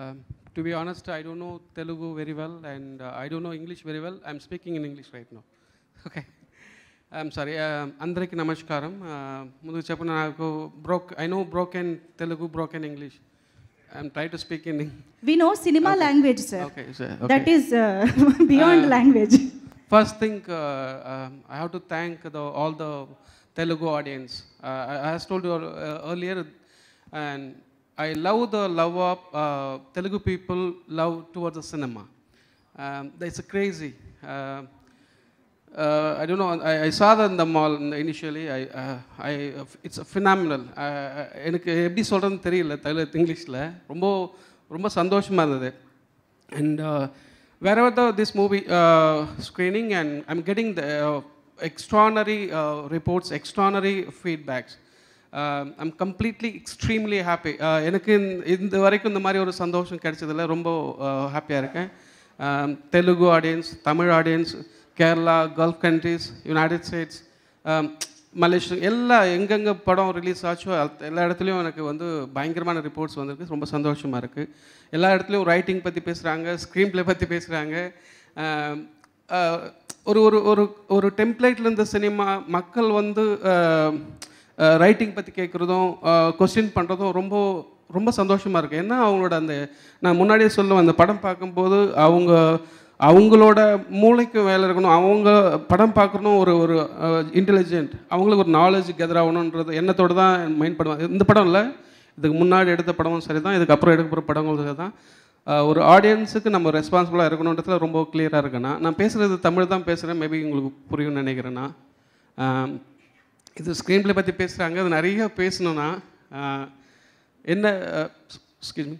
Um, to be honest, I don't know Telugu very well, and uh, I don't know English very well. I'm speaking in English right now. Okay. I'm sorry. Andreki namaskaram. Mudhu I know broken Telugu, broken English. I'm trying to speak in English. We know cinema language, sir. Okay, sir. That is uh, beyond uh, language. First thing, um, I have to thank all the Telugu audience. I, have told you earlier, and I love the love of uh, Telugu people love towards the cinema. Um, it's crazy. Uh, uh, I don't know. I, I, saw that in the mall initially. I, uh, I, it's phenomenal. Uh, uh, எனக்கு எப்படி சொல்கிறதுன்னு தெரியல தமிழ் இங்கிலீஷில் ரொம்ப ரொம்ப சந்தோஷமாக இருந்தது and wherever this movie screening and I'm getting the extraordinary reports extraordinary feedbacks I'm completely extremely happy எனக்கு இந்த வரைக்கும் இந்த மாதிரி ஒரு சந்தோஷம் கிடைச்சதில் ரொம்ப ஹாப்பியாக uh, இருக்கேன் um, Telugu audience Tamil audience Kerala Gulf countries United States Malaysia எல்லா எங்கெங்கே படம் ரிலீஸ் ஆச்சோ எல்லா இடத்துலையும் எனக்கு வந்து பயங்கரமான ரிப்போர்ட்ஸ் வந்திருக்கு ரொம்ப சந்தோஷமாக இருக்குது எல்லா இடத்துலையும் ரைட்டிங் பற்றி பேசுகிறாங்க ஸ்க்ரீன் ப்ளே பற்றி பேசுகிறாங்க um, uh, ஒரு ஒரு ஒரு ஒரு டெம்ப்ளேட்டில் இருந்த சினிமா மக்கள் வந்து uh, ரைட்டிங் பற்றி கேட்குறதும் கொஸ்டின் பண்ணுறதும் ரொம்ப ரொம்ப சந்தோஷமாக இருக்குது ஏன்னா அவங்களோட அந்த நான் முன்னாடியே சொல்லுவேன் அந்த படம் பார்க்கும்போது அவங்க அவங்களோட மூளைக்கு வேலை இருக்கணும் அவங்க படம் பார்க்கணும் ஒரு ஒரு இன்டெலிஜென்ட் அவங்களுக்கு ஒரு நாலேஜ் கெதர் ஆகணுன்றது எண்ணத்தோடு தான் மைண்ட் படம் இந்த படம் இல்லை இதுக்கு முன்னாடி எடுத்த படமும் சரி தான் இதுக்கப்புறம் எடுக்க போகிற படங்களும் சரி தான் ஒரு ஆடியன்ஸுக்கு நம்ம ரெஸ்பான்சிபிளாக இருக்கணுன்றதுல ரொம்ப கிளியராக இருக்குண்ணா நான் பேசுகிறது தமிழ் தான் பேசுகிறேன் மேபி உங்களுக்கு புரியும்னு நினைக்கிறேன்னா இது ஸ்க்ரீன் பற்றி பேசுகிறாங்க அது நிறைய பேசணும்னா என்ன எக்ஸ்கியூஸ் மீ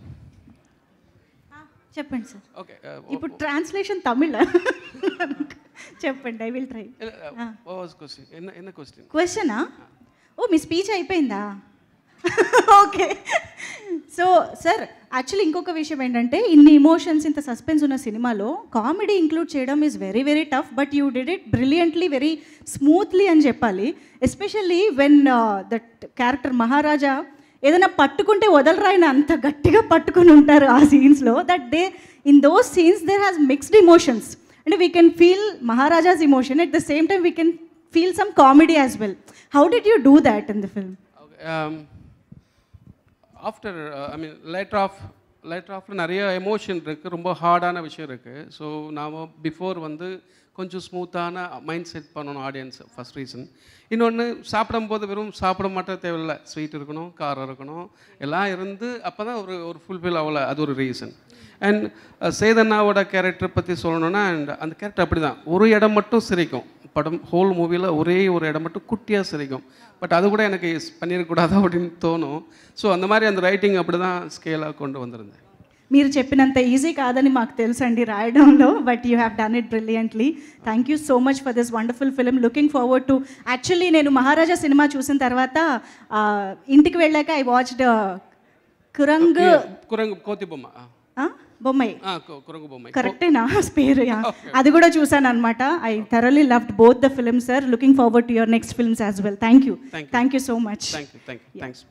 చెప్పండి సార్ ఓకే ఇప్పుడు ట్రాన్స్లేషన్ తమిళ చెప్పండి ఐ విల్ ట్రై క్వశ్చన్ క్వశ్చనా ఓ మీ స్పీచ్ అయిపోయిందా ఓకే సో సార్ యాక్చువల్లీ ఇంకొక విషయం ఏంటంటే ఇన్ని ఇమోషన్స్ ఇంత సస్పెన్స్ ఉన్న సినిమాలో కామెడీ ఇంక్లూడ్ చేయడం is very very tough but you did it brilliantly very smoothly అని చెప్పాలి especially when that character Maharaja ఏదైనా పట్టుకుంటే వదలరా ఆయన అంత గట్టిగా పట్టుకుని ఉంటారు ఆ సీన్స్లో that they in those scenes there has mixed emotions and we can feel Maharaja's emotion at the same time we can feel some comedy as well how did you do that in the film after I mean light off light ஆஃப்ல நிறைய emotion இருக்குது ரொம்ப ஹார்டான விஷயம் இருக்குது so நாம் before வந்து கொஞ்சம் ஸ்மூத்தான மைண்ட் செட் பண்ணணும் ஆடியன்ஸ் ஃபஸ்ட் ரீசன் இன்னொன்று சாப்பிடும்போது வெறும் சாப்பிட மாட்ட தேவையில்லை ஸ்வீட் இருக்கணும் காரம் இருக்கணும் எல்லாம் இருந்து அப்போ தான் ஒரு ஒரு ஃபுல்ஃபில் ஆகலை அது ஒரு ரீசன் அண்ட் சேதன்னாவோட கேரக்டர் பற்றி சொல்லணுன்னா அண்ட் அந்த கேரக்டர் அப்படி தான் ஒரு இடம் மட்டும் சிரிக்கும் படம் ஹோல் மூவியில் ஒரே ஒரு இடம் மட்டும் குட்டியாக சிரிக்கும் பட் அது கூட எனக்கு பண்ணிடக்கூடாது அப்படின்னு தோணும் ஸோ அந்த மாதிரி அந்த ரைட்டிங் அப்படி தான் ஸ்கேலாக கொண்டு வந்திருந்தேன் మీరు చెప్పినంత ఈజీ కాదని మాకు తెలుసండి రాయడంలో but you have done it brilliantly thank you so much for this wonderful film looking forward to actually నేను మహారాజా సినిమా చూసిన తర్వాత ఇంటికి వెళ్ళాక ఐ వాచ్డ్ కురంగ్ కురంగ్ కోతిబొమ్మ బొమ్మాయి కరెక్టేనా పేరు అది కూడా చూసాను అనమాట I thoroughly love both the film sir looking forward to your next films as well thank you thank you so much